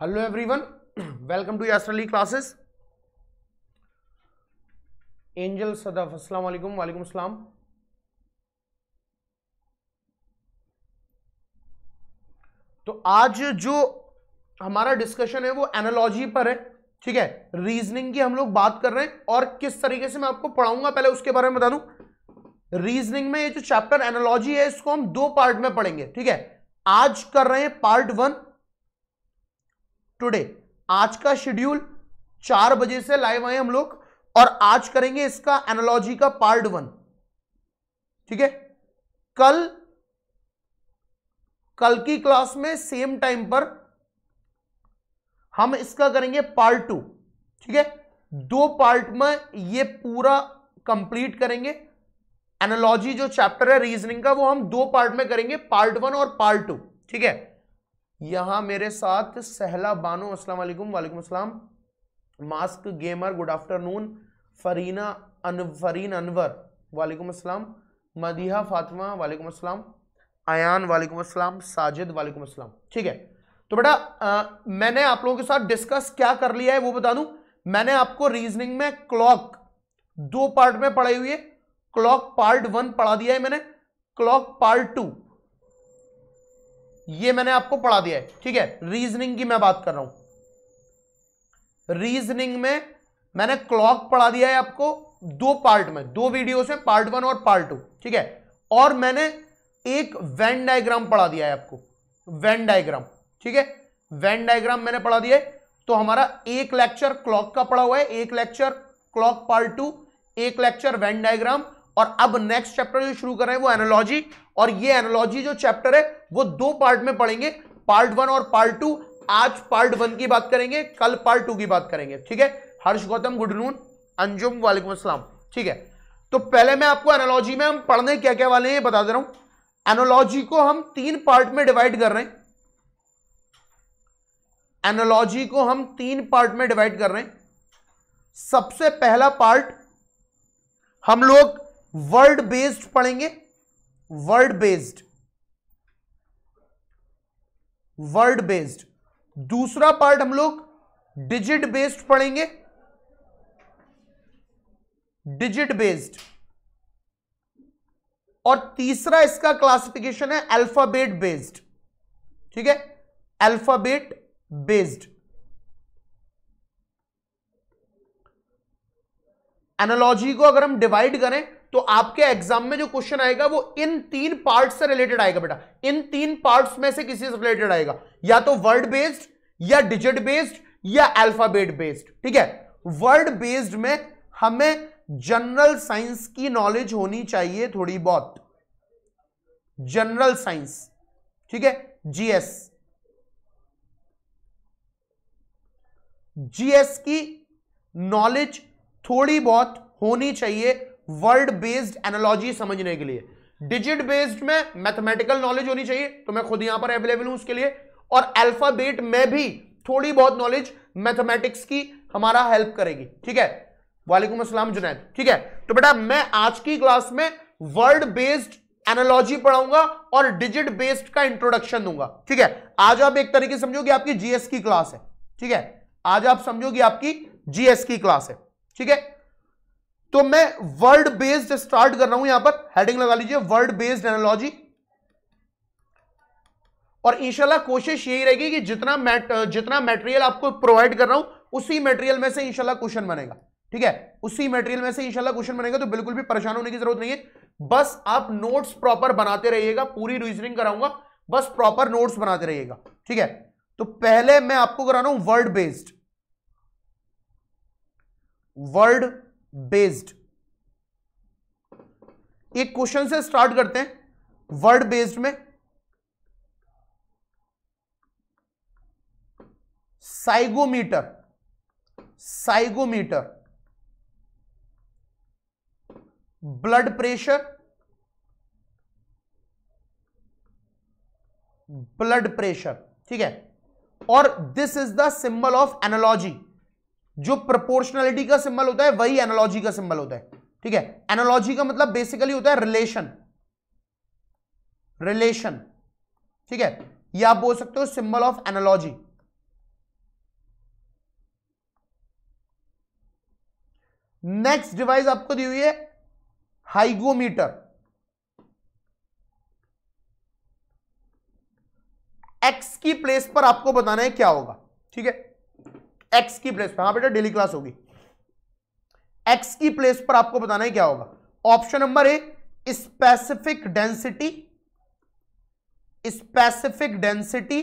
hello everyone welcome to एस्ट्रली classes angel Sadaf अस्सलाम वालेकुम वालेकुम अस्सलाम तो आज जो हमारा डिस्कशन है वो एनालॉजी पर है ठीक है रीजनिंग की हम लोग बात कर रहे हैं और किस तरीके से मैं आपको पढ़ाऊंगा पहले उसके बारे में बता दूं रीजनिंग में ये जो चैप्टर एनालॉजी है इसको हम दो पार्ट में पढ़ेंगे ठीक है आज कर रहे हैं पार्ट वन टुडे आज का शेड्यूल चार बजे से लाइव आए हम लोग और आज करेंगे इसका एनोलॉजी का पार्ट वन ठीक है कल कल की क्लास में सेम टाइम पर हम इसका करेंगे पार्ट टू ठीक है दो पार्ट में ये पूरा कंप्लीट करेंगे एनोलॉजी जो चैप्टर है रीजनिंग का वो हम दो पार्ट में करेंगे पार्ट वन और पार्ट टू ठीक है यहां मेरे साथ सहला बानो अस्सलाम वालेकुम वालेकुम अस्सलाम mask gamer good afternoon Farina अन फरीन अनवर वालेकुम अस्सलाम मदीहा फातिमा वालेकुम अस्सलाम आयान वालेकुम अस्सलाम साजिद वालेकुम अस्सलाम ठीक है तो बेटा मैंने आप लोगों के साथ डिस्कस क्या कर लिया है वो बता दू मैंने आपको रीजनिंग में क्लॉक दो पार्ट में पढ़ाई हुई है क्लॉक पार्ट वन पढ़ा दिया है मैंने क्लॉक पार्ट टू ये मैंने आपको पढ़ा दिया है ठीक है रीजनिंग की मैं बात कर रहा हूं रीजनिंग में मैंने क्लॉक पढ़ा दिया है आपको दो पार्ट में दो वीडियो से पार्ट वन और पार्ट टू ठीक है और मैंने एक वैन डायग्राम पढ़ा दिया है आपको वैन डायग्राम ठीक है वैन डायग्राम मैंने पढ़ा दिया है तो हमारा एक लेक्चर क्लॉक का पढ़ा हुआ है एक लेक्चर क्लॉक पार्ट टू एक लेक्चर वैन डायग्राम और अब नेक्स्ट चैप्टर जो शुरू कर रहे हैं वो एनोलॉजी और ये एनोलॉजी जो चैप्टर है वो दो पार्ट में पढ़ेंगे पार्ट वन और पार्ट टू आज पार्ट वन की बात करेंगे कल पार्ट टू की बात करेंगे ठीक है हर्ष गौतम गुड नून अंजुम वालेकुम असलम ठीक है तो पहले मैं आपको एनोलॉजी में हम पढ़ने क्या क्या वाले हैं बता दे रहा हूं एनोलॉजी को हम तीन पार्ट में डिवाइड कर रहे हैं एनोलॉजी को हम तीन पार्ट में डिवाइड कर रहे हैं सबसे पहला पार्ट हम लोग वर्ड बेस्ड पढ़ेंगे वर्ड बेस्ड वर्ड बेस्ड दूसरा पार्ट हम लोग डिजिट बेस्ड पढ़ेंगे डिजिट बेस्ड और तीसरा इसका क्लासिफिकेशन है अल्फाबेट बेस्ड ठीक है अल्फाबेट बेस्ड एनालॉजी को अगर हम डिवाइड करें तो आपके एग्जाम में जो क्वेश्चन आएगा वो इन तीन पार्ट से रिलेटेड आएगा बेटा इन तीन पार्ट में से किसी से रिलेटेड आएगा या तो वर्ड बेस्ड या डिजिट बेस्ड या अल्फाबेट बेस्ड ठीक है वर्ड बेस्ड में हमें जनरल साइंस की नॉलेज होनी चाहिए थोड़ी बहुत जनरल साइंस ठीक है जीएस जीएस की नॉलेज थोड़ी बहुत होनी चाहिए वर्ड बेस्ड एनोलॉजी समझने के लिए डिजिट बेस्ड में मैथमेटिकल नॉलेज होनी चाहिए तो मैं खुद यहां पर अवेलेबल हूं उसके लिए और अल्फाबेट में भी थोड़ी बहुत नॉलेज मैथमेटिक्स की हमारा हेल्प करेगी ठीक है वालेकुम असलम जुनैद ठीक है तो बेटा मैं आज की क्लास में वर्ड बेस्ड एनोलॉजी पढ़ाऊंगा और डिजिट बेस्ड का इंट्रोडक्शन दूंगा ठीक है आज आप एक तरीके समझो कि आपकी जीएस की क्लास है ठीक है आज आप समझो कि आपकी जीएस की क्लास है ठीक है तो मैं वर्ड बेस्ड स्टार्ट कर रहा हूं यहां पर हेडिंग लगा लीजिए वर्ड बेस्ड एनोलॉजी और इंशाल्लाह कोशिश यही रहेगी कि जितना मैट जितना मटेरियल आपको प्रोवाइड कर रहा हूं उसी मटेरियल में से इंशाल्लाह क्वेश्चन बनेगा ठीक है उसी मटेरियल में से इंशाल्लाह क्वेश्चन बनेगा तो बिल्कुल भी परेशान होने की जरूरत नहीं है बस आप नोट्स प्रॉपर बनाते रहिएगा पूरी रीजनिंग कराऊंगा बस प्रॉपर नोट्स बनाते रहिएगा ठीक है तो पहले मैं आपको करा रहा हूं वर्ड बेस्ड वर्ड बेस्ड एक क्वेश्चन से स्टार्ट करते हैं वर्ड बेस्ड में sphygmometer sphygmometer blood pressure blood pressure ठीक है और this is the symbol of analogy जो प्रोपोर्शनलिटी का सिंबल होता है वही एनोलॉजी का सिंबल होता है ठीक है एनोलॉजी का मतलब बेसिकली होता है रिलेशन रिलेशन ठीक है या आप बोल सकते हो symbol of analogy next device आपको दी हुई है हाइगोमीटर एक्स की प्लेस पर आपको बताना है क्या होगा ठीक है एक्स की प्लेस पर हाँ बेटा डेली क्लास होगी एक्स की प्लेस पर आपको बताना है क्या होगा option number A specific density specific density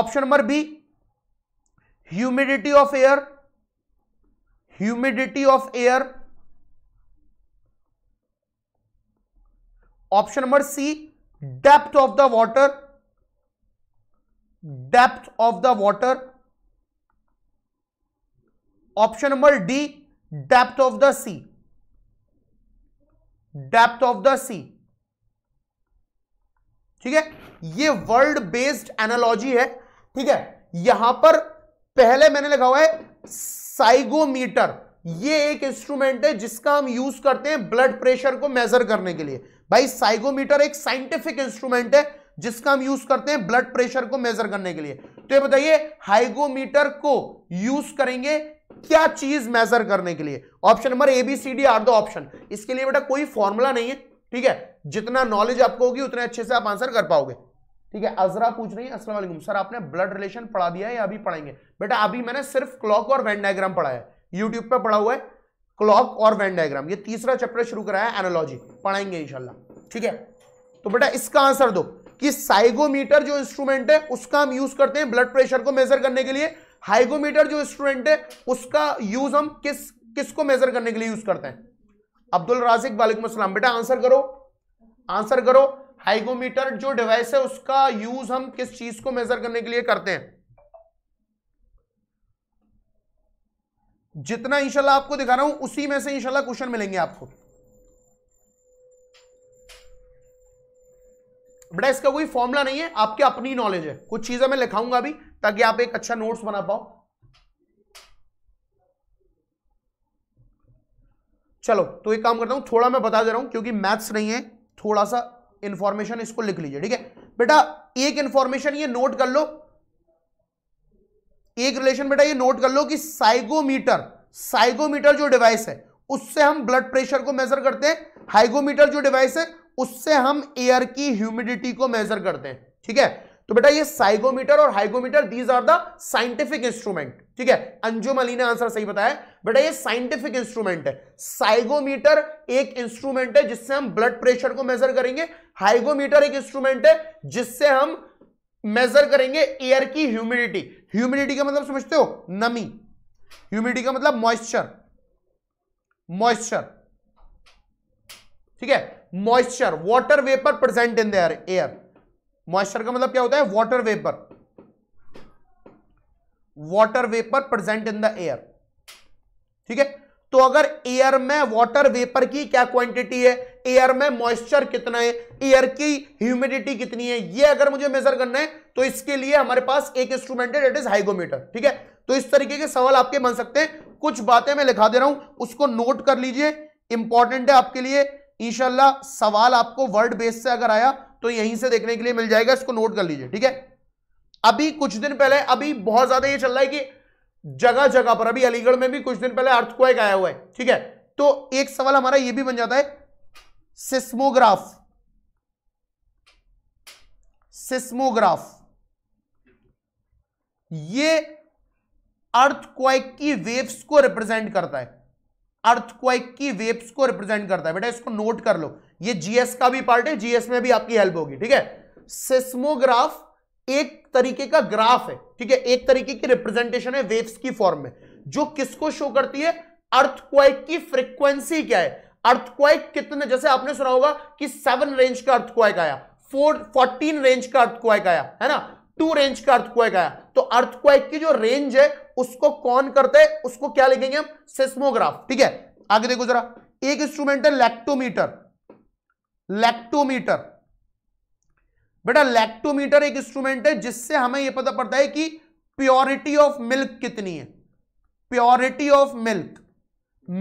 option number B humidity of air humidity of air option number C depth of the water depth of the water option number D depth of the sea depth of the sea ठीक है ये world based analogy है ठीक है यहां पर पहले मैंने लिखा हुआ है साइगोमीटर ये एक इंस्ट्रूमेंट है जिसका हम यूज करते हैं ब्लड प्रेशर को मेजर करने के लिए भाई साइगोमीटर एक साइंटिफिक इंस्ट्रूमेंट है जिसका हम यूज करते हैं ब्लड प्रेशर को मेजर करने के लिए तो ये बताइए हाइगोमीटर को यूज करेंगे क्या चीज मेजर करने के लिए option number A B C D are दो ऑप्शन इसके लिए बेटा कोई फॉर्मूला नहीं है ठीक है जितना नॉलेज आपको होगी उतने अच्छे से आप आंसर कर पाओगे ठीक है अजरा पूछ रही है अस्सलाम सर आपने ब्लड रिलेशन पढ़ा दिया है या अभी पढ़ाएंगे बेटा अभी मैंने सिर्फ क्लॉक और वेन डायग्राम पढ़ा है यूट्यूब पर पढ़ा हुआ है क्लॉक और वेन डायग्राम ये तीसरा चैप्टर शुरू कराया एनोलॉजी पढ़ाएंगे इनशाला ठीक है तो बेटा इसका आंसर दो कि साइगोमीटर जो इंस्ट्रूमेंट है उसका हम यूज करते हैं ब्लड प्रेशर को मेजर करने के लिए हाइगोमीटर जो इंस्ट्रूमेंट है उसका यूज हम किस किसको मेजर करने के लिए यूज करते हैं अब्दुल राजिक वालेकुम असलम बेटा आंसर करो आंसर करो हाइगोमीटर जो डिवाइस है उसका यूज हम किस चीज को मेजर करने के लिए करते हैं जितना इंशाल्लाह आपको दिखा रहा हूं उसी में से इंशाल्लाह क्वेश्चन मिलेंगे आपको बेटा इसका कोई फॉर्मूला नहीं है आपके अपनी नॉलेज है कुछ चीजें मैं लिखाऊंगा अभी ताकि आप एक अच्छा नोट्स बना पाओ चलो तो एक काम करता हूं थोड़ा मैं बता दे रहा हूं क्योंकि मैथ्स नहीं है थोड़ा सा इंफॉर्मेशन इसको लिख लीजिए ठीक है बेटा एक इंफॉर्मेशन ये नोट कर लो एक रिलेशन बेटा ये नोट कर लो कि साइगोमीटर साइगोमीटर जो डिवाइस है उससे हम ब्लड प्रेशर को मेजर करते हैं हाइगोमीटर जो डिवाइस है उससे हम एयर की ह्यूमिडिटी को मेजर करते हैं ठीक है तो बेटा ये साइगोमीटर और hygrometer these are the scientific instrument ठीक है अंजुम अली ने आंसर सही बताया बेटा ये साइंटिफिक इंस्ट्रूमेंट है साइगोमीटर एक इंस्ट्रूमेंट है जिससे हम ब्लड प्रेशर को मेजर करेंगे हाइगोमीटर एक इंस्ट्रूमेंट है जिससे हम मेजर करेंगे एयर की ह्यूमिडिटी ह्यूमिडिटी का मतलब समझते हो नमी ह्यूमिडिटी का मतलब मॉइस्चर मॉइस्चर ठीक है moisture water vapour present in there air moisture का मतलब क्या होता है water vapour water vapour present in the air ठीक है तो अगर एयर में वाटर वेपर की क्या क्वांटिटी है एयर में मॉइस्चर कितना है एयर की ह्यूमिडिटी कितनी है ये अगर मुझे मेजर करना है तो इसके लिए हमारे पास एक इंस्ट्रूमेंट है इज हाइगोमीटर ठीक है तो इस तरीके के सवाल आपके बन सकते हैं कुछ बातें मैं लिखा दे रहा हूं उसको नोट कर लीजिए इंपॉर्टेंट है आपके लिए इनशाला सवाल आपको वर्ड बेस से अगर आया तो यहीं से देखने के लिए मिल जाएगा इसको नोट कर लीजिए ठीक है अभी कुछ दिन पहले अभी बहुत ज्यादा ये चल रहा है कि जगह जगह पर अभी अलीगढ़ में भी कुछ दिन पहले अर्थक्वेक आया हुआ है ठीक है तो एक सवाल हमारा ये भी बन जाता है सिस्मोग्राफ सिस्मोग्राफ ये अर्थक्वेक की वेव्स को रिप्रेजेंट करता है अर्थक्वाइक की वेब्स को रिप्रेजेंट करता है बेटा इसको नोट कर लो ये जीएस का भी पार्ट है जीएस में भी आपकी हेल्प होगी ठीक है सिस्मोग्राफ एक तरीके का ग्राफ है ठीक है एक तरीके की रिप्रेजेंटेशन है वेव्स की फॉर्म में जो किसको शो करती है अर्थक्वाइक की फ्रीक्वेंसी क्या है अर्थक्वाइक कितने जैसे आपने सुना होगा कि सेवन रेंज का अर्थक्वाइक आया फोर फोर्टीन रेंज का अर्थक्वाइक आया है ना टू रेंज का अर्थक्वेक आया तो अर्थक्वेक की जो रेंज है उसको कौन करते हैं उसको क्या लिखेंगे हम सिस्मोग्राफ ठीक है आगे देखो जरा एक इंस्ट्रूमेंट है लैक्टोमीटर लैक्टोमीटर बेटा लैक्टोमीटर एक इंस्ट्रूमेंट है जिससे हमें यह पता पड़ता है कि प्योरिटी ऑफ मिल्क कितनी है प्योरिटी ऑफ मिल्क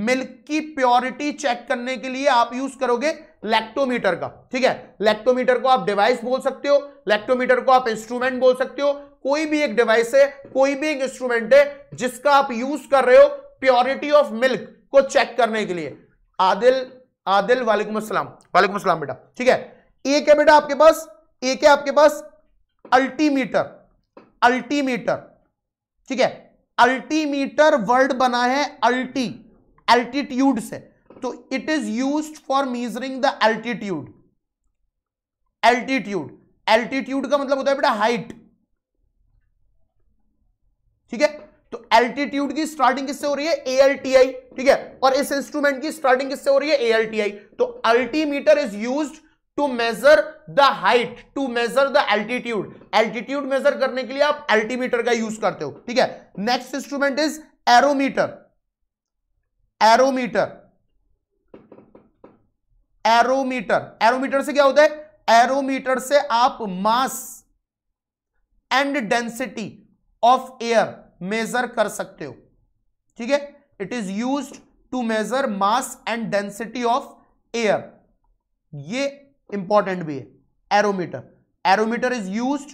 मिल्क की प्योरिटी चेक करने के लिए आप यूज करोगे लैक्टोमीटर का ठीक है लैक्टोमीटर को आप डिवाइस बोल सकते हो लैक्टोमीटर को आप इंस्ट्रूमेंट बोल सकते हो कोई भी एक डिवाइस है कोई भी एक इंस्ट्रूमेंट है जिसका आप यूज कर रहे हो प्योरिटी ऑफ मिल्क को चेक करने के लिए आदिल आदिल वालेकुम असलम वालेकुम असलम बेटा ठीक है एक है बेटा आपके पास एक है आपके पास अल्टीमीटर अल्टीमीटर ठीक है अल्टीमीटर वर्ड बना है अल्टी अल्टीट्यूड से तो it is use for measuring the altitude altitude altitude का मतलब होता है बेटा हाइट ठीक है तो एल्टीट्यूड की स्टार्टिंग किससे हो रही है एएलटीआई ठीक है और इस इंस्ट्रूमेंट की स्टार्टिंग किससे हो रही है एएलटीआई तो altimeter is use to measure the height to measure the altitude altitude measure करने के लिए आप एल्टीमीटर का यूज करते हो ठीक है next instrument is aerometer aerometer aerometer aerometer से क्या होता है एरोमीटर से आप mass and density of air measure कर सकते हो ठीक है it is use to measure mass and density of air ये इंपॉर्टेंट भी है aerometer aerometer is use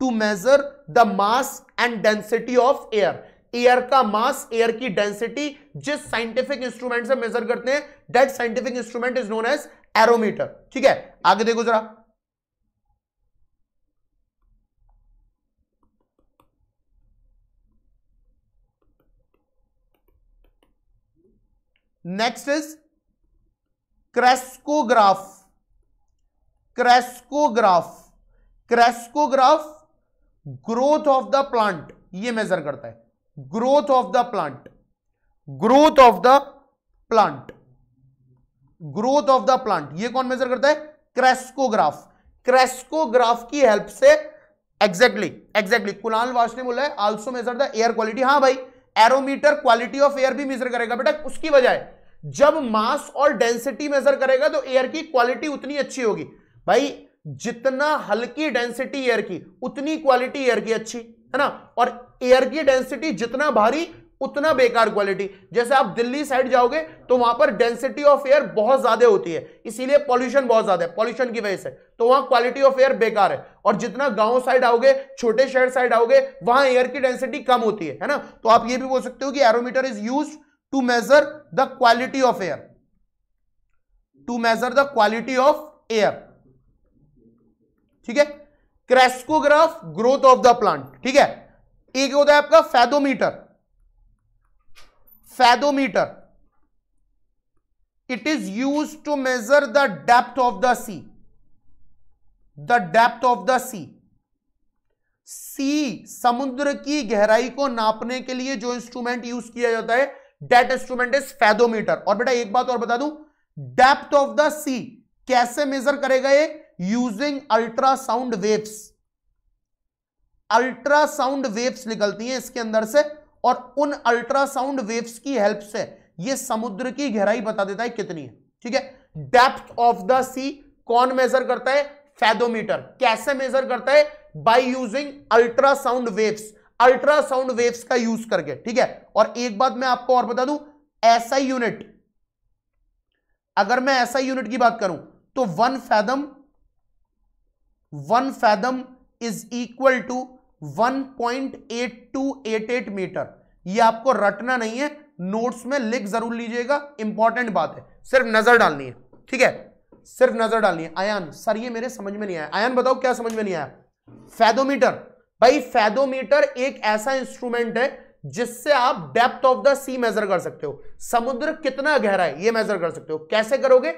to measure the mass and density of air air का मास एयर की डेंसिटी जिस साइंटिफिक इंस्ट्रूमेंट से मेजर करते हैं that scientific instrument is known as aerometer ठीक है आगे देखो जरा next is crescograph crescograph crescograph growth of the plant ये मेजर करता है growth of the plant growth of the plant growth of the plant ये कौन मेजर करता है क्रेस्कोग्राफ क्रेस्कोग्राफ की हेल्प से एग्जैक्टली एग्जैक्टली कुलाल वास ने बोला है also measure the air quality हाँ भाई एरोमीटर क्वालिटी ऑफ एयर भी मेजर करेगा बेटा उसकी बजाय जब मास और डेंसिटी मेजर करेगा तो एयर की क्वालिटी उतनी अच्छी होगी भाई जितना हल्की डेंसिटी एयर की उतनी क्वालिटी एयर की अच्छी है ना और एयर की डेंसिटी जितना भारी उतना बेकार क्वालिटी जैसे आप दिल्ली साइड जाओगे तो वहां पर डेंसिटी ऑफ एयर बहुत ज्यादा होती है इसीलिए पॉल्यूशन बहुत ज्यादा है पॉल्यूशन की वजह से तो वहां क्वालिटी ऑफ एयर बेकार है और जितना गांव साइड आओगे छोटे शहर साइड आओगे वहां एयर की डेंसिटी कम होती है है ना तो आप ये भी बोल सकते हो कि aerometer is use to measure the quality of air to measure the quality of air ठीक है crescograph growth of the plant ठीक है एक होता है आपका fathometer fathometer it is use to measure the depth of the sea the depth of the sea sea समुद्र की गहराई को नापने के लिए जो इंस्ट्रूमेंट यूज किया जाता है डेट इंस्ट्रूमेंट इज फैदोमीटर और बेटा एक बात और बता दू डेप्थ ऑफ द सी कैसे मेजर करेगा ये using ultrasound waves ultrasound waves निकलती हैं इसके अंदर से और उन अल्ट्रासाउंड वेव्स की हेल्प से ये समुद्र की गहराई बता देता है कितनी है ठीक है डेप्थ ऑफ द सी कौन मेजर करता है फैदोमीटर कैसे मेजर करता है by using ultrasound waves ultrasound waves का यूज करके ठीक है और एक बात मैं आपको और बता दू ऐसा यूनिट अगर मैं ऐसा यूनिट की बात करूं तो one fathom one fathom is equal to 1.8288 metre ये आपको रटना नहीं है नोट्स में लिख जरूर लीजिएगा इंपॉर्टेंट बात है सिर्फ नजर डालनी है ठीक है सिर्फ नजर डालनी है आयान सर ये मेरे समझ में नहीं आया आयन बताओ क्या समझ में नहीं आया फैदोमीटर भाई फैदोमीटर एक ऐसा इंस्ट्रूमेंट है जिससे आप depth of the sea measure कर सकते हो समुद्र कितना गहरा है ये मेजर कर सकते हो कैसे करोगे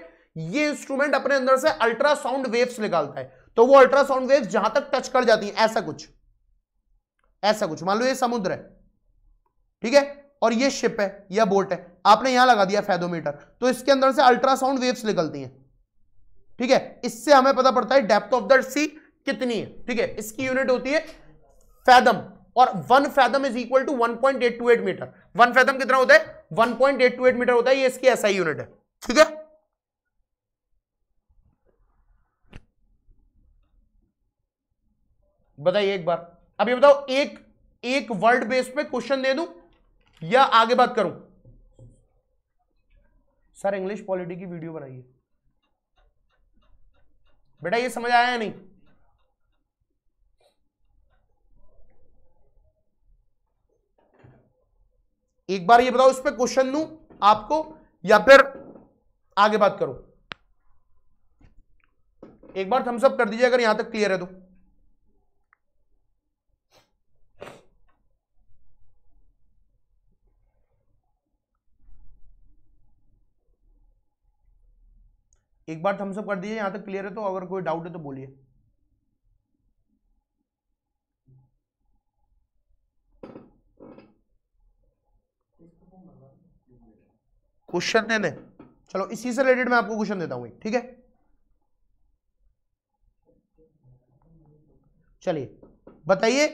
ये इंस्ट्रूमेंट अपने अंदर से अल्ट्रासाउंड वेव्स निकालता है तो वो अल्ट्रासाउंड वेव्स जहां तक टच कर जाती है ऐसा कुछ ऐसा कुछ मान लो ये समुद्र है ठीक है और ये शिप है या बोट है आपने यहां लगा दिया फैदोमीटर तो इसके अंदर से अल्ट्रासाउंड वेव्स निकलती हैं ठीक है इससे हमें पता पड़ता है डेप्थ ऑफ द सी कितनी है ठीक है इसकी यूनिट होती है फैदम और one fathom is equal to 1.828 metre one fathom कितना होता है 1.828 मीटर होता है ये इसकी ऐसा यूनिट है ठीक है बताइए एक बार अब ये बताओ एक एक वर्ड बेस पे क्वेश्चन दे दूं या आगे बात करूं सर इंग्लिश पॉलिटी की वीडियो बनाइए बेटा ये समझ आया नहीं एक बार ये बताओ इस पर क्वेश्चन दू आपको या फिर आगे बात करो एक बार थम्सअप कर दीजिए अगर यहां तक क्लियर है तो एक बार थम्सअप कर दीजिए यहां तक क्लियर है तो अगर कोई डाउट है तो बोलिए क्वेश्चन दे दे चलो इसी से रिलेटेड मैं आपको क्वेश्चन देता हूं ठीक है चलिए बताइए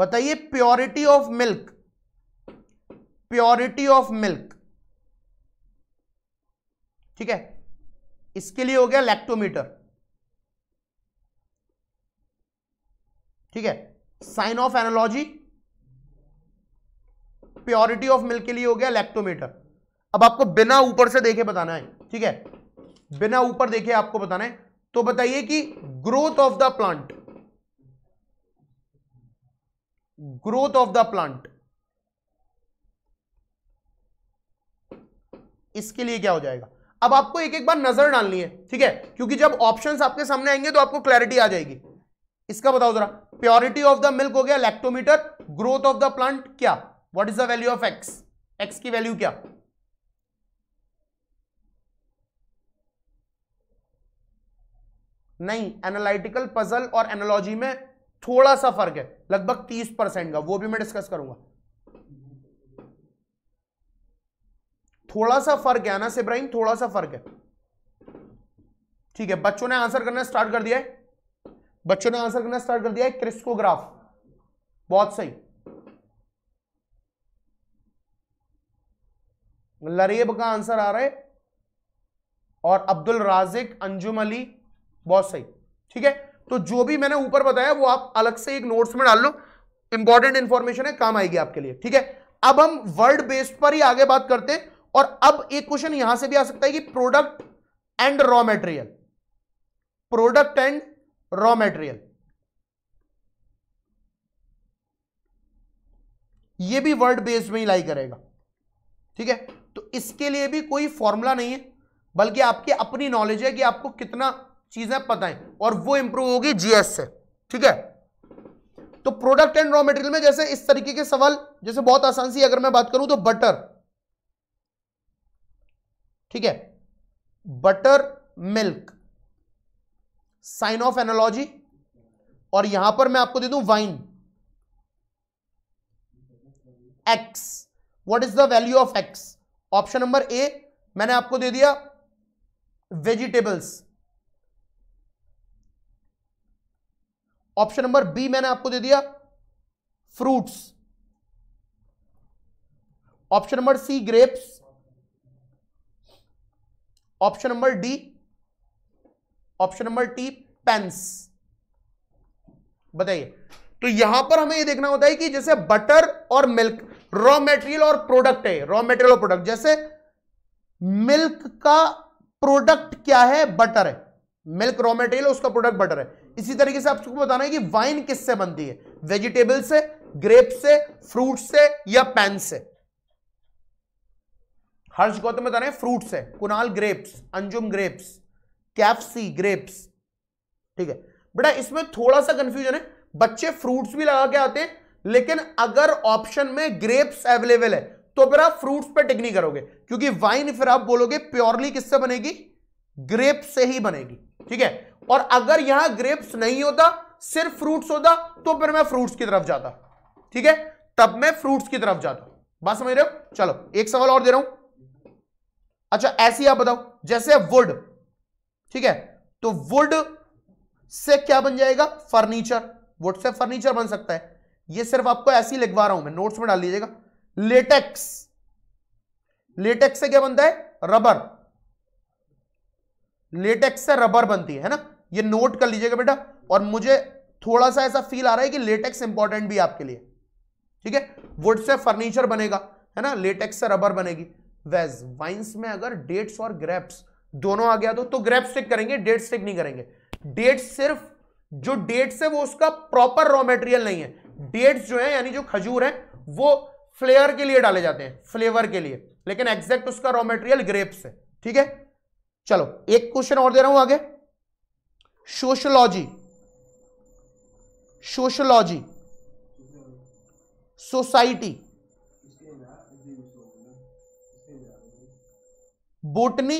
बताइए purity of milk purity of milk ठीक है इसके लिए हो गया लैक्टोमीटर ठीक है sign of analogy purity of milk के लिए हो गया लैक्टोमीटर अब आपको बिना ऊपर से देखे बताना है ठीक है बिना ऊपर देखे आपको बताना है तो बताइए कि growth of the plant growth of the plant इसके लिए क्या हो जाएगा अब आपको एक एक बार नजर डालनी है ठीक है क्योंकि जब ऑप्शंस आपके सामने आएंगे तो आपको क्लैरिटी आ जाएगी इसका बताओ जरा प्योरिटी ऑफ द मिल्क हो गया lactometer growth of the plant क्या what is the value of x x की वैल्यू क्या नहीं एनालिटिकल पजल और एनोलॉजी में थोड़ा सा फर्क है लगभग तीस परसेंट का वो भी मैं डिस्कस करूंगा थोड़ा सा फर्क है ना सिब्राहिम थोड़ा सा फर्क है ठीक है बच्चों ने आंसर करना स्टार्ट कर दिया है बच्चों ने आंसर करना स्टार्ट कर दिया है क्रिस्कोग्राफ बहुत सही लरेब का आंसर आ रहा है और अब्दुल राजिक अंजुम अली बहुत सही ठीक है तो जो भी मैंने ऊपर बताया वो आप अलग से एक नोट्स में डाल लो इंपॉर्टेंट इंफॉर्मेशन है काम आएगी आपके लिए ठीक है अब हम वर्ड बेस्ड पर ही आगे बात करते हैं और अब एक क्वेश्चन यहां से भी आ सकता है कि product and raw material product and raw material ये भी वर्ड बेस्ड में ही लाई करेगा ठीक है तो इसके लिए भी कोई फॉर्मूला नहीं है बल्कि आपकी अपनी नॉलेज है कि आपको कितना चीजें पता है और वो इंप्रूव होगी जीएस से ठीक है तो प्रोडक्ट एंड रॉ मेटेरियल में जैसे इस तरीके के सवाल जैसे बहुत आसान सी अगर मैं बात करूं तो बटर ठीक है butter milk sign of analogy और यहां पर मैं आपको दे दूं wine x what is the value of x option number A मैंने आपको दे दिया वेजिटेबल्स ऑप्शन नंबर बी मैंने आपको दे दिया fruits option number C grapes option number D option number T pens बताइए तो यहां पर हमें यह देखना होता है कि जैसे बटर और मिल्क रॉ मेटेरियल और प्रोडक्ट है रॉ मेटेरियल और प्रोडक्ट जैसे मिल्क का प्रोडक्ट क्या है बटर है मिल्क रॉ मेटेरियल उसका प्रोडक्ट बटर है इसी तरीके से आपको बताना है कि वाइन किससे बनती है वेजिटेबल से ग्रेप से फ्रूट से या पैन से हर्ष गौतम बता रहे हैं फ्रूट से कुनाल ग्रेप्स अंजुम ग्रेप्स कैफसी ग्रेप्स ठीक है बेटा इसमें थोड़ा सा कंफ्यूजन है बच्चे फ्रूट्स भी लगा के आते हैं लेकिन अगर ऑप्शन में ग्रेप्स अवेलेबल है तो फिर आप फ्रूट्स पे टिक नहीं करोगे क्योंकि वाइन फिर आप बोलोगे प्योरली किससे बनेगी ग्रेप से ही बनेगी ठीक है और अगर यहां ग्रेप्स नहीं होता सिर्फ फ्रूट्स होता तो फिर मैं फ्रूट्स की तरफ जाता ठीक है तब मैं फ्रूट्स की तरफ जाता बात समझ रहे हो चलो एक सवाल और दे रहा हूं अच्छा ऐसी आप बताओ जैसे वुड ठीक है तो वुड से क्या बन जाएगा फर्नीचर वुड से फर्नीचर बन सकता है ये सिर्फ आपको ऐसी लिखवा रहा हूं मैं नोट्स में डाल लीजिएगा लेटेक्स लेटेक्स से क्या बनता है रबर लेटेक्स से रबर बनती है ना ये नोट कर लीजिएगा बेटा और मुझे थोड़ा सा ऐसा फील आ रहा है कि लेटेक्स इंपॉर्टेंट भी आपके लिए ठीक है वुड से फर्नीचर बनेगा है ना लेटेक्स से रबर बनेगी वेज वाइन्स में अगर डेट्स और ग्रेप्स दोनों आ गया तो तो ग्रेप स्टिक करेंगे डेट स्टिक नहीं करेंगे डेट सिर्फ जो डेट्स है वो उसका प्रॉपर रॉ मेटेरियल नहीं है डेट्स जो है यानी जो खजूर है वो फ्लेवर के लिए डाले जाते हैं फ्लेवर के लिए लेकिन एग्जैक्ट उसका रॉ मेटेरियल ग्रेप्स है ठीक है चलो एक क्वेश्चन और दे रहा हूं आगे sociology sociology society botany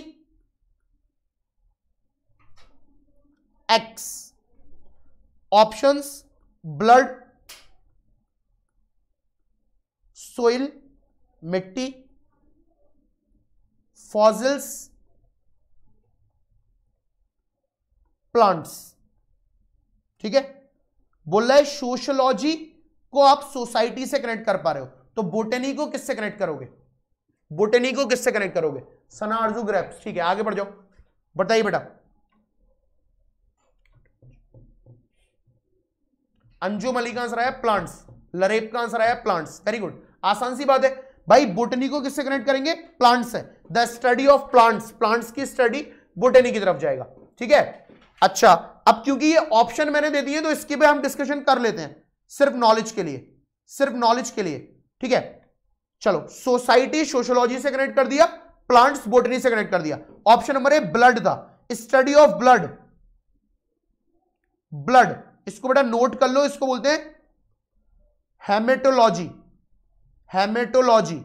x options blood soil मिट्टी फॉजिल्स प्लांट्स ठीक है बोल रहा है सोशोलॉजी को आप सोसाइटी से कनेक्ट कर पा रहे हो तो बोटेनी को किससे कनेक्ट करोगे बोटेनी को किससे कनेक्ट करोगे सनार्जू ग्रेप्स ठीक है आगे बढ़ जाओ बताइए बेटा अंजू अली का आंसर आया प्लांट्स लरेप का आंसर आया प्लांट्स वेरी गुड आसान सी बात है भाई बोटनी को किससे कनेक्ट करेंगे प्लांट्स है the study of plants plants की स्टडी बोटनी की तरफ जाएगा ठीक है अच्छा अब क्योंकि ये ऑप्शन मैंने दे दिए तो इसकी भी हम डिस्कशन कर लेते हैं सिर्फ नॉलेज के लिए सिर्फ नॉलेज के लिए ठीक है चलो सोसाइटी सोशोलॉजी से कनेक्ट कर दिया प्लांट्स बोटनी से कनेक्ट कर दिया ऑप्शन नंबर ए ब्लड था स्टडी ऑफ ब्लड ब्लड इसको बेटा नोट कर लो इसको बोलते हैं हेमेटोलॉजी हेमेटोलॉजी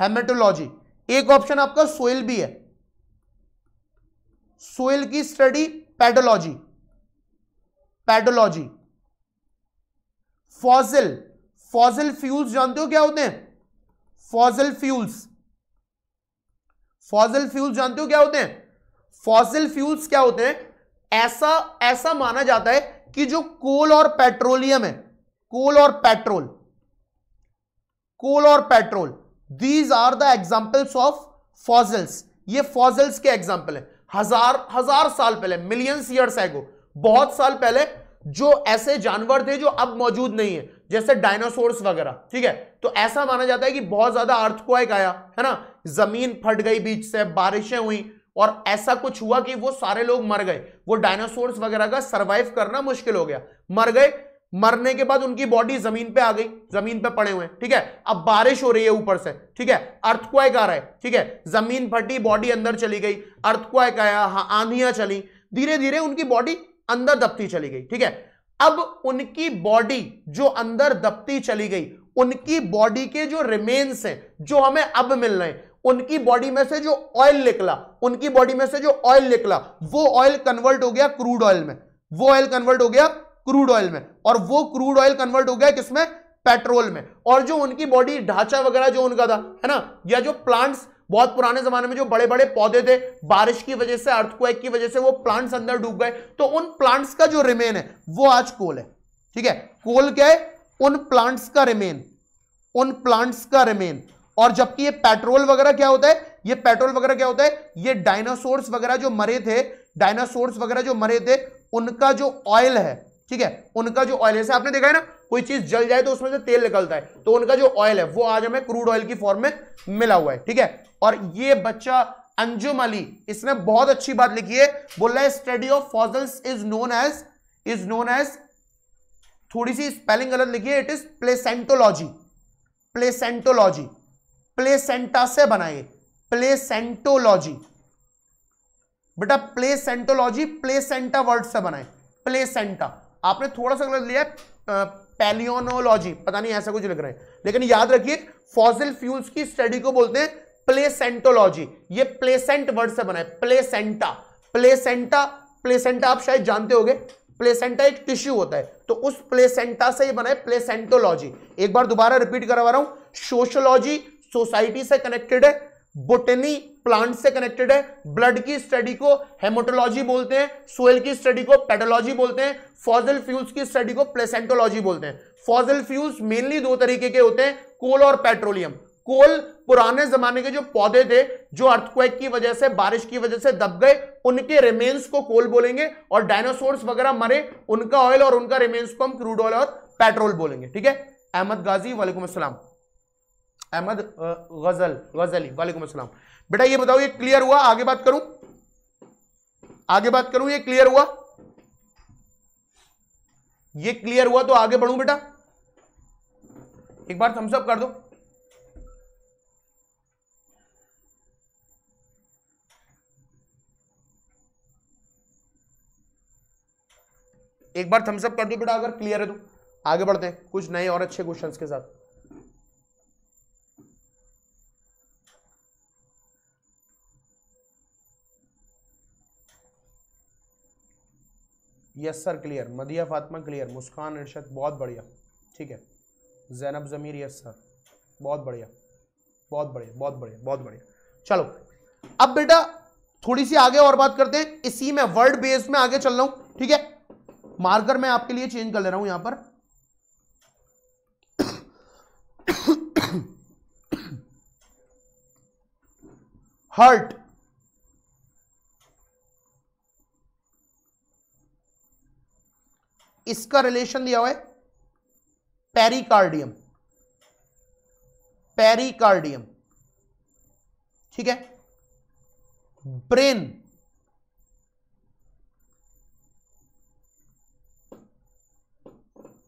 हेमेटोलॉजी एक ऑप्शन आपका सोइल भी है सोयल की study pedology pedology fossil fossil fuels जानते हो क्या होते हैं फॉजिल फ्यूल्स फॉजिल फ्यूल्स जानते हो क्या होते हैं फॉजिल फ्यूल्स क्या होते हैं ऐसा ऐसा माना जाता है कि जो कोल और पेट्रोलियम है कोल और पेट्रोल कोल और petrol these are the examples of fossils ये फॉजल्स के एग्जाम्पल है हजार हजार साल पहले मिलियंस ईयर्स एगो बहुत साल पहले जो ऐसे जानवर थे जो अब मौजूद नहीं है जैसे डायनासोर्स वगैरह ठीक है तो ऐसा माना जाता है कि बहुत ज्यादा अर्थक्वाइक आया है ना जमीन फट गई बीच से बारिशें हुई और ऐसा कुछ हुआ कि वो सारे लोग मर गए वो डायनासोर्स वगैरह का सर्वाइव करना मुश्किल हो गया मर गए मरने के बाद उनकी बॉडी जमीन पे आ गई जमीन पे पड़े हुए ठीक है अब बारिश हो रही है ऊपर से ठीक है अर्थक्वाइक आ रहा है ठीक है जमीन फटी बॉडी अंदर चली गई अर्थक्वाइक आया हाँ, आंधियां चली धीरे धीरे उनकी बॉडी अंदर दबती चली गई ठीक है अब उनकी बॉडी जो अंदर दबती चली गई उनकी बॉडी के जो रिमेन्स हैं जो हमें अब मिल रहे हैं उनकी बॉडी में से जो ऑयल निकला उनकी बॉडी में से जो ऑयल निकला वो ऑयल कन्वर्ट हो गया क्रूड ऑयल में वो ऑयल कन्वर्ट हो गया क्रूड ऑयल में और वो क्रूड ऑयल कन्वर्ट हो गया किसमें पेट्रोल में और जो उनकी बॉडी ढांचा वगैरह जो उनका था है ना या जो प्लांट्स बहुत पुराने जमाने में जो बड़े बड़े पौधे थे बारिश की वजह से अर्थक्वेक की वजह से वो प्लांट्स अंदर डूब गए तो उन प्लांट्स का जो रिमेन है वो आज कोल है ठीक है कोल क्या है उन प्लांट्स का रिमेन उन प्लांट्स का रिमेन और जबकि ये पेट्रोल वगैरह क्या होता है ये पेट्रोल वगैरह क्या होता है ये डायनासोर्स वगैरह जो मरे थे डायनासोर्स वगैरह जो मरे थे उनका जो ऑयल है ठीक है उनका जो ऑयल है आपने देखा है ना कोई चीज जल जाए तो उसमें से तेल निकलता है तो उनका जो ऑयल है वो आज हमें क्रूड ऑयल की फॉर्म में मिला हुआ है ठीक है और ये बच्चा अंजुम अली इसने बहुत अच्छी बात लिखी है बोल रहा है study of fossils is known as is known as थोड़ी सी स्पेलिंग गलत लिखी है it is placentology placentology placenta से बनाए प्लेसेंटोलॉजी बेटा प्लेसेंटोलॉजी प्लेसेंटा वर्ड से बनाए प्लेसेंटा आपने थोड़ा सा गलत लिया पैलियोनोलॉजी पता नहीं ऐसा कुछ लग रहा है लेकिन याद रखिए फॉसिल फ्यूल्स की स्टडी को बोलते हैं प्लेसेंटोलॉजी ये प्लेसेंट वर्ड से बना है प्लेसेंटा प्लेसेंटा प्लेसेंटा आप शायद जानते होंगे प्लेसेंटा एक टिश्यू होता है तो उस प्लेसेंटा से ये बना है प्लेसेंटोलॉजी एक बार दोबारा रिपीट करवा रहा हूं सोशोलॉजी सोसाइटी से कनेक्टेड है बोटनी प्लांट से कनेक्टेड है ब्लड की स्टडी को हेमोटोलॉजी बोलते हैं सोयल की स्टडी को पेटोलॉजी बोलते हैं फॉजल फ्यूल्स की स्टडी को प्लेसेंटोलॉजी बोलते हैं फॉजल फ्यूल्स मेनली दो तरीके के होते हैं कोल और पेट्रोलियम कोल पुराने जमाने के जो पौधे थे जो अर्थक्वेक की वजह से बारिश की वजह से दब गए उनके रिमेन्स को कोल बोलेंगे और डायनासोर्स वगैरह मरे उनका ऑयल और उनका रिमेन्स को हम क्रूड ऑयल और पेट्रोल बोलेंगे ठीक है अहमद गाजी वालेकुम असलम अहमद गजल गजली वालेकुम असलम बेटा ये बताओ ये क्लियर हुआ आगे बात करूं आगे बात करूं ये क्लियर हुआ ये क्लियर हुआ तो आगे बढ़ूं बेटा एक बार थम्सअप कर दो एक बार थम्सअप कर दो बेटा अगर क्लियर है तो आगे बढ़ते हैं कुछ नए और अच्छे क्वेश्चंस के साथ yes sir clear Madiya Fatima clear Muskan Irshad बहुत बढ़िया ठीक है जैनब ज़मीर यस सर बहुत बढ़िया बहुत बढ़िया बहुत बढ़िया बहुत बढ़िया चलो अब बेटा थोड़ी सी आगे और बात करते हैं इसी में वर्ड बेस में आगे चल रहा हूं ठीक है मार्कर मैं आपके लिए चेंज कर ले रहा हूं यहां पर हर्ट इसका रिलेशन दिया हुआ है पेरिकार्डियम पेरिकार्डियम ठीक है ब्रेन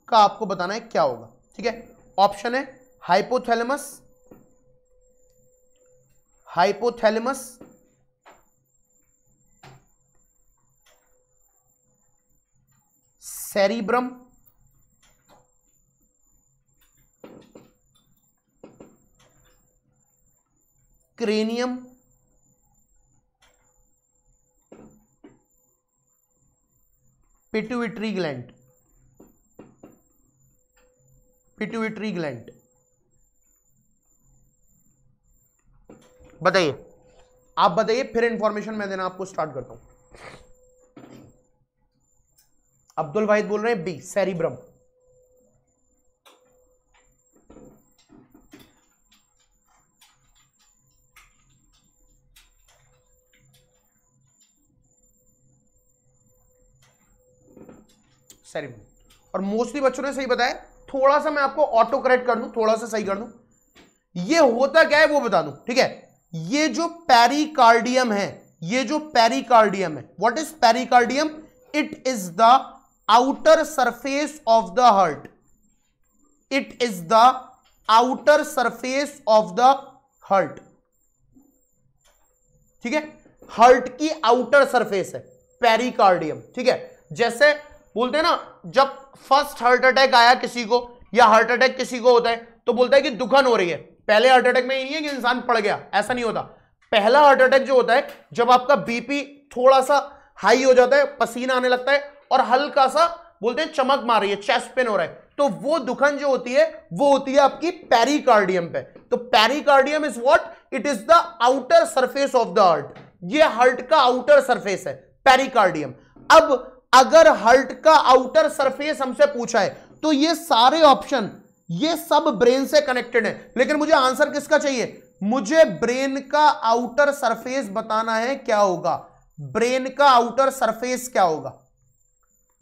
का आपको बताना है क्या होगा ठीक है ऑप्शन है hypothalamus hypothalamus cerebrum cranium pituitary gland pituitary gland बताइए आप बताइए फिर इंफॉर्मेशन मैं देना आपको स्टार्ट करता हूं अब्दुल वाहिद बोल रहे हैं बी सेरिब्रम सेरिब्रम और मोस्टली बच्चों ने सही बताया थोड़ा सा मैं आपको ऑटो करेक्ट कर दूं थोड़ा सा सही कर दूं ये होता क्या है वो बता दूं ठीक है ये जो पेरिकार्डियम है ये जो पेरिकार्डियम है what is pericardium it is the outer surface of the heart it is the outer surface of the heart ठीक है हर्ट की आउटर सरफेस है पेरिकार्डियम ठीक है जैसे बोलते हैं ना जब फर्स्ट हार्ट अटैक आया किसी को या हार्ट अटैक किसी को होता है तो बोलता है कि दुखन हो रही है पहले हार्ट अटैक में ये नहीं है कि इंसान पड़ गया ऐसा नहीं होता पहला हार्ट अटैक जो होता है जब आपका बीपी थोड़ा सा हाई हो जाता है पसीना आने लगता है और हल्का सा बोलते हैं चमक मार रही है चेस्ट पेन हो रहा है तो वो दुखन जो होती है वो होती है आपकी पेरिकार्डियम पे तो pericardium is what it is the outer surface of the heart ये हर्ट का आउटर सरफेस है पेरिकार्डियम अब अगर हर्ट का आउटर सरफेस हमसे पूछा है तो ये सारे ऑप्शन ये सब ब्रेन से कनेक्टेड है लेकिन मुझे आंसर किसका चाहिए मुझे ब्रेन का आउटर सरफेस बताना है क्या होगा ब्रेन का आउटर सरफेस क्या होगा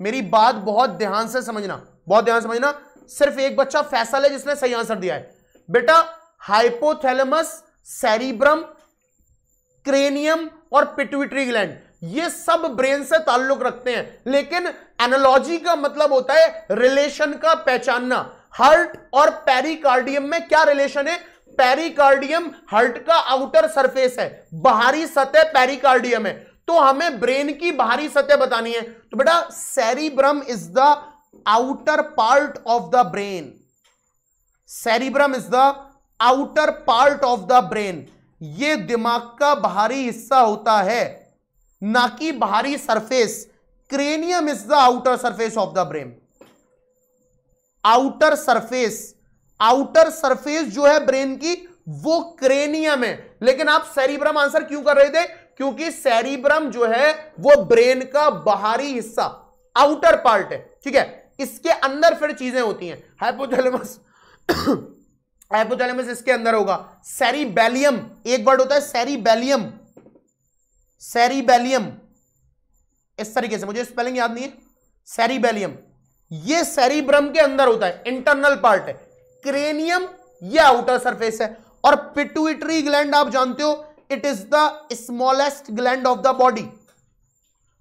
मेरी बात बहुत ध्यान से समझना बहुत ध्यान समझना सिर्फ एक बच्चा फैसल है जिसने सही आंसर दिया है बेटा हाइपोथैलेमस सेरिब्रम क्रेनियम और पिट्यूटरी ग्लैंड ये सब ब्रेन से ताल्लुक रखते हैं लेकिन एनालॉजी का मतलब होता है रिलेशन का पहचानना हार्ट और पेरिकार्डियम में क्या रिलेशन है पेरिकार्डियम हार्ट का आउटर सरफेस है बाहरी सतह पेरिकार्डियम है तो हमें ब्रेन की बाहरी सतह बतानी है तो बेटा cerebrum is the outer part of the brain cerebrum is the outer part of the brain ये दिमाग का बाहरी हिस्सा होता है ना कि बाहरी surface cranium is the outer surface of the brain outer surface outer surface जो है ब्रेन की वो क्रेनियम है लेकिन आप सेरिब्रम आंसर क्यों कर रहे थे क्योंकि सेरिब्रम जो है वो ब्रेन का बाहरी हिस्सा आउटर पार्ट है ठीक है इसके अंदर फिर चीजें होती हैं हाइपोथैलेमस हाइपोथैलेमस इसके अंदर होगा सेरिबेलियम एक वर्ड होता है सेरिबेलियम सेरिबेलियम इस तरीके से मुझे स्पेलिंग याद नहीं है सेरिबेलियम ये सेरिब्रम के अंदर होता है इंटरनल पार्ट है क्रेनियम ये आउटर सरफेस है और पिट्यूटरी ग्लैंड आप जानते हो it is the smallest gland of the body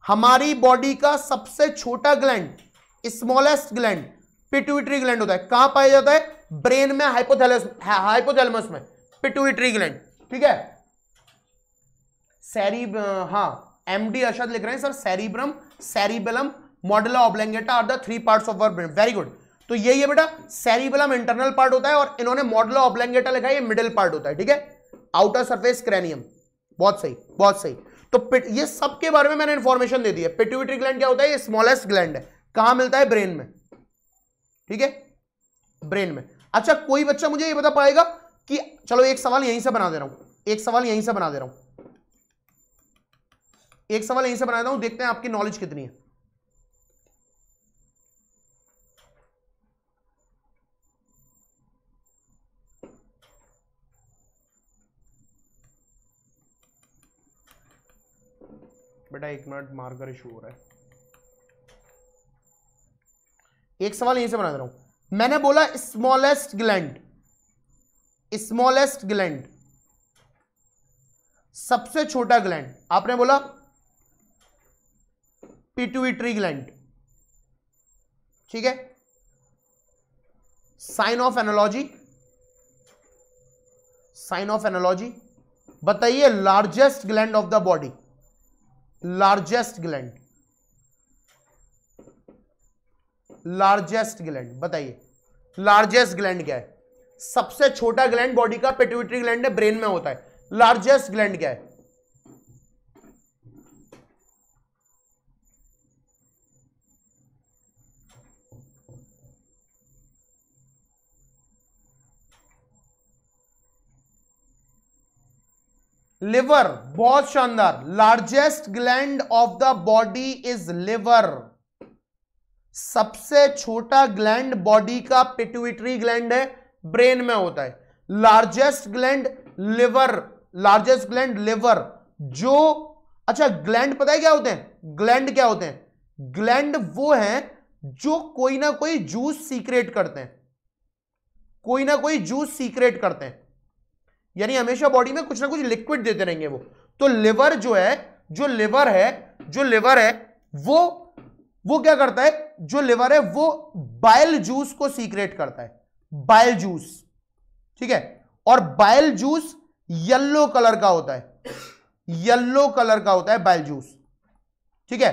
हमारी बॉडी का सबसे छोटा gland smallest gland pituitary gland होता है कहां पाया जाता है ब्रेन में हाइपोथैलेमस में पिट्यूटरी ग्लैंड ठीक है सैरी हाँ एमडी अशद लिख रहे हैं sir cerebrum cerebellum medulla oblongata are the three parts of our brain very good तो यही है बेटा सैरिबलम इंटरनल पार्ट होता है और इन्होंने मॉडला ऑब्लेंगेटा लिखा है ये मिडिल पार्ट होता है ठीक है आउटर सरफेस क्रैनियम बहुत सही बहुत सही तो ये सब के बारे में मैंने इंफॉर्मेशन दे दी है पिट्यूटरी ग्लैंड क्या होता है ये स्मॉलेस्ट ग्लैंड है कहां मिलता है ब्रेन में ठीक है ब्रेन में अच्छा कोई बच्चा मुझे ये बता पाएगा कि चलो एक सवाल यहीं से बना दे रहा हूं एक सवाल यहीं से बना दे रहा हूं एक सवाल यहीं से बना रहा हूं देखते हैं आपकी नॉलेज कितनी है बेटा एक मिनट मार्कर इशू हो रहा है एक सवाल यहीं से बना दे रहा हूं मैंने बोला स्मॉलेस्ट ग्लैंड स्मॉलेस्ट ग्लैंड सबसे छोटा ग्लैंड आपने बोला पिट्यूटरी ग्लैंड ठीक है sign of analogy sign of analogy बताइए largest gland of the body largest gland largest gland बताइए लार्जेस्ट ग्लैंड क्या है सबसे छोटा ग्लैंड बॉडी का पेट्यूटरी ग्लैंड है ब्रेन में होता है लार्जेस्ट ग्लैंड क्या है लिवर बहुत शानदार largest gland of the body is liver सबसे छोटा ग्लैंड बॉडी का पिट्यूटरी ग्लैंड है ब्रेन में होता है largest gland liver largest gland liver जो अच्छा ग्लैंड पता है क्या होते हैं ग्लैंड क्या होते हैं ग्लैंड वो है जो कोई ना कोई जूस सीक्रेट करते हैं कोई ना कोई जूस सीक्रेट करते हैं यानी हमेशा बॉडी में कुछ ना कुछ लिक्विड देते रहेंगे वो तो लिवर जो है जो लिवर है जो लिवर है वो वो क्या करता है जो लिवर है वो बाइल जूस को सीक्रेट करता है बाइल जूस ठीक है और बाइल जूस येलो कलर का होता है येलो कलर का होता है बाइल जूस ठीक है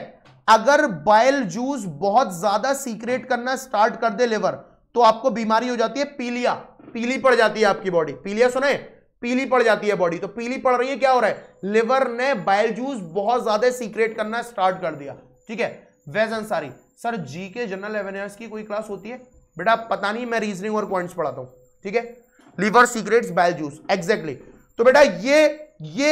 अगर बाइल जूस बहुत ज्यादा सीक्रेट करना स्टार्ट कर दे लिवर तो आपको बीमारी हो जाती है पीलिया पीली पड़ जाती है आपकी बॉडी पीलिया सुना है पीली पड़ जाती है बॉडी तो पीली पड़ रही है क्या हो रहा है लिवर ने बाइल जूस बहुत ज्यादा सीक्रेट करना स्टार्ट कर दिया ठीक है वैज अंसारी सर जी के जनरल एवेनियर्स की कोई क्लास होती है बेटा पता नहीं मैं रीजनिंग और पॉइंट्स पढ़ाता हूं ठीक है liver secretes bile juice exactly तो बेटा ये ये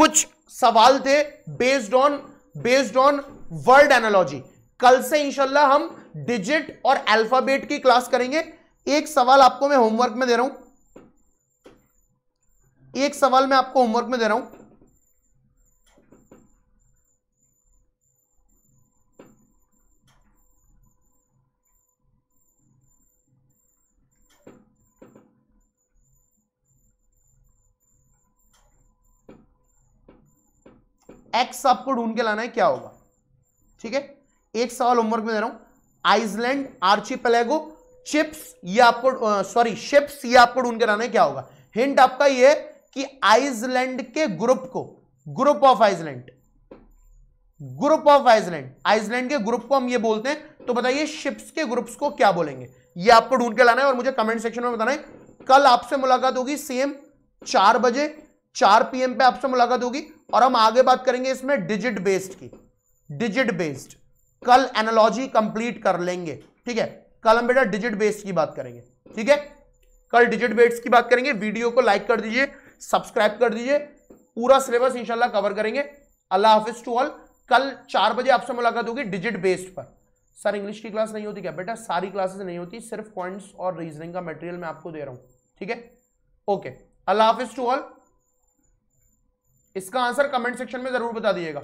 कुछ सवाल थे based on based on word analogy कल से इंशाल्लाह हम डिजिट और अल्फाबेट की क्लास करेंगे एक सवाल आपको मैं होमवर्क में दे रहा हूं एक सवाल मैं आपको होमवर्क में दे रहा हूं एक्स आपको ढूंढ के लाना है क्या होगा ठीक है एक सवाल होमवर्क में दे रहा हूं आइसलैंड आर्ची पलेगो चिप्स ये आपको सॉरी शिप्स ये आपको ढूंढ के लाना है क्या होगा हिंट आपका ये कि आइसलैंड के ग्रुप को group of island group of island island के ग्रुप को हम ये बोलते हैं तो बताइए शिप्स के ग्रुप्स को क्या बोलेंगे ये आपको ढूंढ के लाना है और मुझे कमेंट सेक्शन में बताना है कल आपसे मुलाकात होगी सेम चार बजे चार पीएम पे आपसे मुलाकात होगी और हम आगे बात करेंगे इसमें डिजिट बेस्ड की डिजिट बेस्ड कल एनोलॉजी कंप्लीट कर लेंगे ठीक है कल हम बेटा डिजिट बेस्ड की बात करेंगे ठीक है कल डिजिट बेस्ड की बात करेंगे वीडियो को लाइक कर दीजिए सब्सक्राइब कर दीजिए पूरा सिलेबस इंशाल्लाह कवर करेंगे अल्लाह हाफिज टू ऑल कल चार बजे आपसे मुलाकात होगी डिजिट बेस्ड पर सर इंग्लिश की क्लास नहीं होती क्या बेटा सारी क्लासेस नहीं होती सिर्फ पॉइंट्स और रीजनिंग का मटेरियल मैं आपको दे रहा हूं ठीक है ओके अल्लाह हाफिज टू ऑल इसका आंसर कमेंट सेक्शन में जरूर बता दिएगा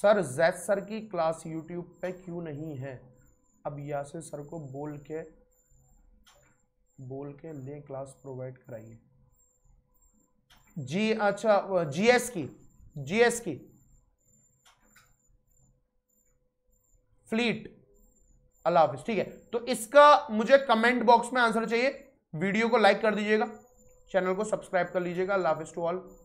सर जैद सर की क्लास यूट्यूब पे क्यों नहीं है अब यासिर सर को बोल के बोल के ले क्लास प्रोवाइड कराइए जी अच्छा जीएस की जीएस की फ्लीट अल्लाह हाफिज ठीक है तो इसका मुझे कमेंट बॉक्स में आंसर चाहिए वीडियो को लाइक कर दीजिएगा चैनल को सब्सक्राइब कर लीजिएगा अल्लाह हाफिज टू ऑल